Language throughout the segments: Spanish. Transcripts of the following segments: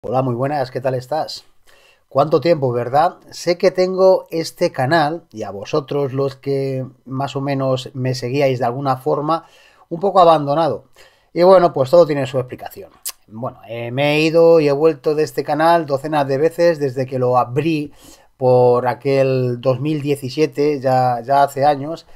Hola, muy buenas, ¿qué tal estás? ¿Cuánto tiempo, verdad? Sé que tengo este canal y a vosotros los que más o menos me seguíais de alguna forma un poco abandonado. Y bueno, pues todo tiene su explicación. Bueno, eh, me he ido y he vuelto de este canal docenas de veces desde que lo abrí por aquel 2017, ya, ya hace años.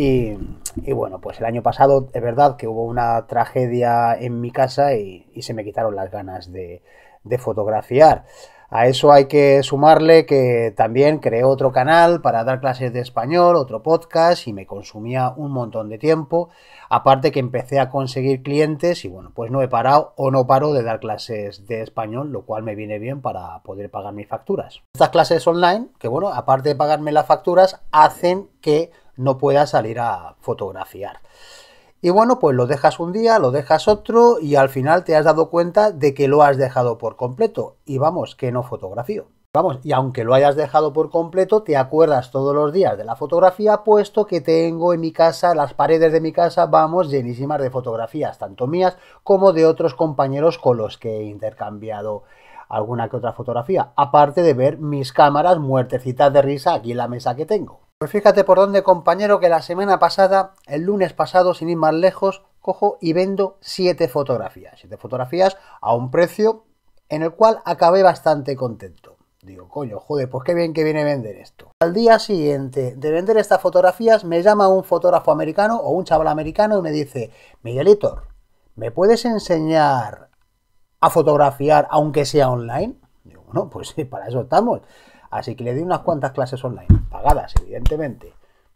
Y, bueno, pues el año pasado es verdad que hubo una tragedia en mi casa y, se me quitaron las ganas de, de, fotografiar. A eso hay que sumarle que también creé otro canal para dar clases de español, otro podcast y me consumía un montón de tiempo. Aparte que empecé a conseguir clientes y bueno, pues no he parado o no paro de dar clases de español, lo cual me viene bien para poder pagar mis facturas. Estas clases online, que bueno, aparte de pagarme las facturas, hacen que no pueda salir a fotografiar. Y bueno, pues lo dejas un día, lo dejas otro y al final te has dado cuenta de que lo has dejado por completo. Y vamos, que no fotografío. Vamos, y aunque lo hayas dejado por completo, te acuerdas todos los días de la fotografía, puesto que tengo en mi casa, las paredes de mi casa, vamos, llenísimas de fotografías, tanto mías como de otros compañeros con los que he intercambiado alguna que otra fotografía, aparte de ver mis cámaras muertecitas de risa aquí en la mesa que tengo. Pues fíjate por dónde, compañero, que la semana pasada, el lunes pasado, sin ir más lejos, cojo y vendo siete fotografías. siete fotografías a un precio en el cual acabé bastante contento. Digo, coño, joder, pues qué bien que viene a vender esto. Al día siguiente de vender estas fotografías, me llama un fotógrafo americano o un chaval americano y me dice, Miguelito, ¿me puedes enseñar a fotografiar aunque sea online? Digo, bueno, pues sí, para eso estamos. Así que le di unas cuantas clases online pagadas, evidentemente.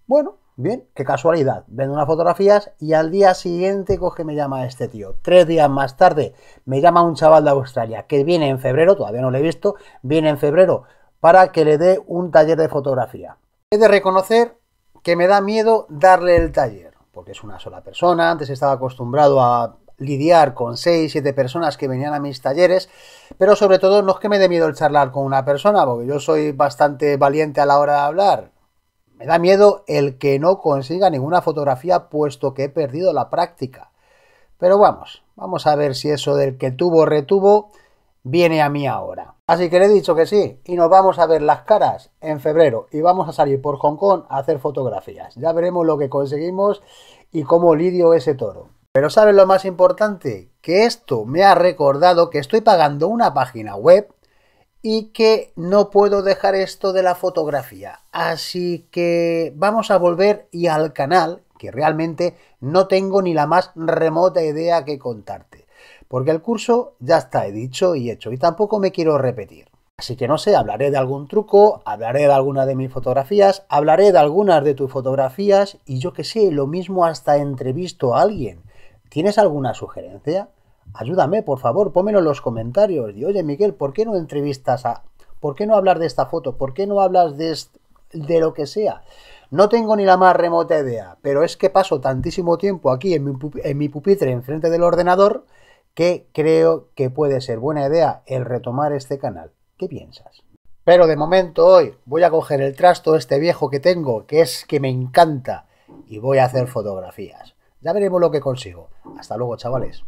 Bueno, bien, qué casualidad. Vendo unas fotografías y al día siguiente coge me llama este tío. Tres días más tarde me llama un chaval de Australia que viene en febrero, todavía no lo he visto, viene en febrero para que le dé un taller de fotografía. He de reconocer que me da miedo darle el taller, porque es una sola persona, antes estaba acostumbrado a lidiar con 6, 7 personas que venían a mis talleres, pero sobre todo no es que me dé miedo el charlar con una persona, porque yo soy bastante valiente a la hora de hablar. Me da miedo el que no consiga ninguna fotografía, puesto que he perdido la práctica. Pero vamos, vamos a ver si eso del que tuvo retuvo viene a mí ahora. Así que le he dicho que sí, y nos vamos a ver las caras en febrero, y vamos a salir por Hong Kong a hacer fotografías. Ya veremos lo que conseguimos y cómo lidio ese toro. Pero ¿sabes lo más importante? Que esto me ha recordado que estoy pagando una página web y que no puedo dejar esto de la fotografía. Así que vamos a volver y al canal, que realmente no tengo ni la más remota idea que contarte. Porque el curso ya está he dicho y hecho y tampoco me quiero repetir. Así que no sé, hablaré de algún truco, hablaré de alguna de mis fotografías, hablaré de algunas de tus fotografías y yo que sé, lo mismo hasta entrevisto a alguien. ¿Tienes alguna sugerencia? Ayúdame, por favor, pónmelo en los comentarios. Y oye, Miguel, ¿por qué no entrevistas a... ¿Por qué no hablar de esta foto? ¿Por qué no hablas de, de lo que sea? No tengo ni la más remota idea, pero es que paso tantísimo tiempo aquí en mi, en mi pupitre enfrente del ordenador que creo que puede ser buena idea el retomar este canal. ¿Qué piensas? Pero de momento hoy voy a coger el trasto este viejo que tengo, que es que me encanta, y voy a hacer fotografías. Ya veremos lo que consigo. Hasta luego, chavales.